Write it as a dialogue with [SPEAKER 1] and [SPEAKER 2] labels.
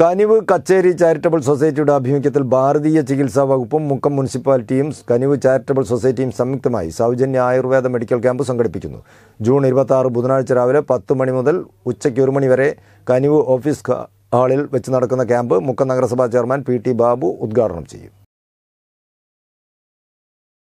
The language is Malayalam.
[SPEAKER 1] കനിവ് കച്ചേരി ചാരിറ്റബിൾ സൊസൈറ്റിയുടെ ആഭിമുഖ്യത്തിൽ ഭാരതീയ ചികിത്സാ വകുപ്പും മുക്കം മുനിസിപ്പാലിറ്റിയും കനിവ് ചാരിറ്റബിൾ സൊസൈറ്റിയും സംയുക്തമായി സൗജന്യ ആയുർവേദ മെഡിക്കൽ ക്യാമ്പ് സംഘടിപ്പിക്കുന്നു ജൂൺ ഇരുപത്തി ബുധനാഴ്ച രാവിലെ പത്ത് മണി മുതൽ ഉച്ചയ്ക്ക് ഒരു മണി വരെ കനിവ് ഓഫീസ് ഹാളിൽ വെച്ച് നടക്കുന്ന ക്യാമ്പ് മുക്കം നഗരസഭാ ചെയർമാൻ പി ടി ബാബു ഉദ്ഘാടനം ചെയ്യും